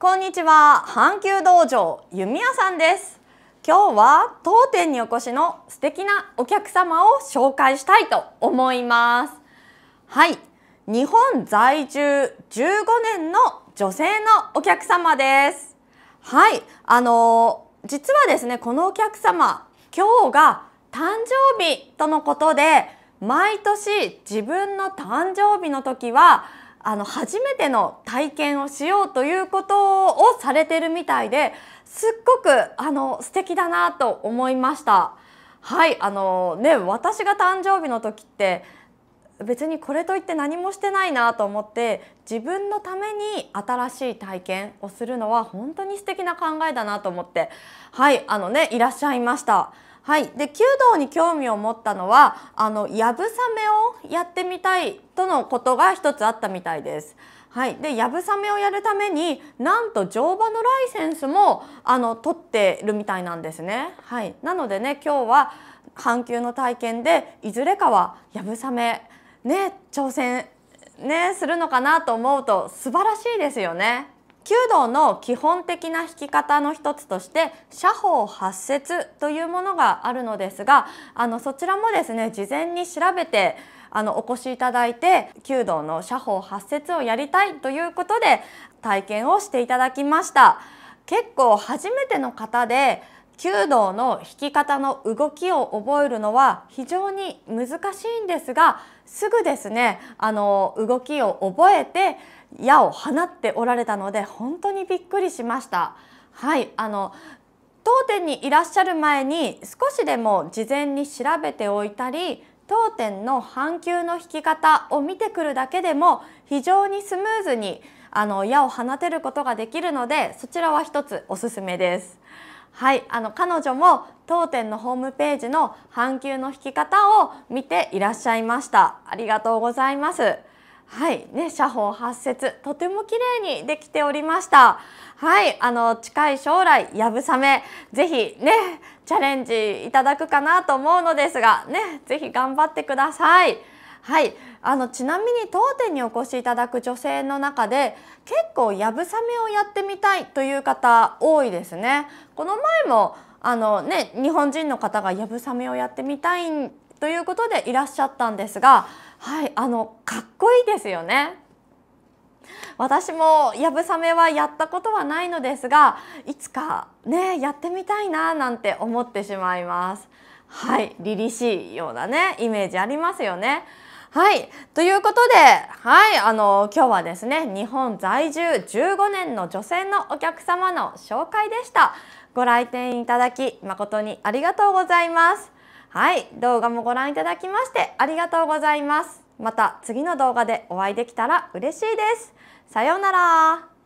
こんにちは阪急道場弓矢さんです今日は当店にお越しの素敵なお客様を紹介したいと思いますはい日本在住15年の女性のお客様ですはいあのー、実はですねこのお客様今日が誕生日とのことで毎年自分の誕生日の時はあの初めての体験をしようということをされてるみたいですっごくあの素敵だなと思いました。はいあのね私が誕生日の時って別にこれといって何もしてないなと思って自分のために新しい体験をするのは本当に素敵な考えだなと思ってはいあのねいらっしゃいました。はい、で弓道に興味を持ったのはあのやぶさめをやってみたいとのことが一つあったみたいです。はい、でやぶさめをやるためになんと乗馬のライセンスもあの取ってるみたいなんですね。はい、なのでね今日は半球の体験でいずれかはやぶさめね挑戦ねするのかなと思うと素晴らしいですよね。弓道の基本的な弾き方の一つとして射法発節というものがあるのですがあのそちらもですね事前に調べてあのお越しいただいて弓道の写法発節をやりたいということで体験をしていただきました。結構初めての方で弓道の弾き方の動きを覚えるのは非常に難しいんですがすぐですねあの動きを覚えて矢を放っておられたので本当にびっくりしました。はいあの当店にいらっしゃる前に少しでも事前に調べておいたり当店の半球の弾き方を見てくるだけでも非常にスムーズにあの矢を放てることができるのでそちらは一つおすすめです。はい、あの彼女も当店のホームページの半球の引き方を見ていらっしゃいました。ありがとうございます。はい、ね、写本発節、とても綺麗にできておりました。はい、あの近い将来、やぶさめ、ぜひね、チャレンジいただくかなと思うのですが、ね、ぜひ頑張ってください。はいあのちなみに当店にお越しいただく女性の中で結構やぶさめをやってみたいという方多いですね。この前もあのね日本人の方がやぶさめをやってみたいということでいらっしゃったんですが、はい、あのかっこいいですよね。私もやぶさめはやったことはないのですがいつかねやってみたいななんて思ってしまいますはい凛々しいようなねイメージありますよねはい、ということで、はい、あの今日はですね日本在住15年の女性のお客様の紹介でしたご来店いただき誠にありがとうございますはい動画もご覧いただきましてありがとうございますまた次の動画でお会いできたら嬉しいですさようなら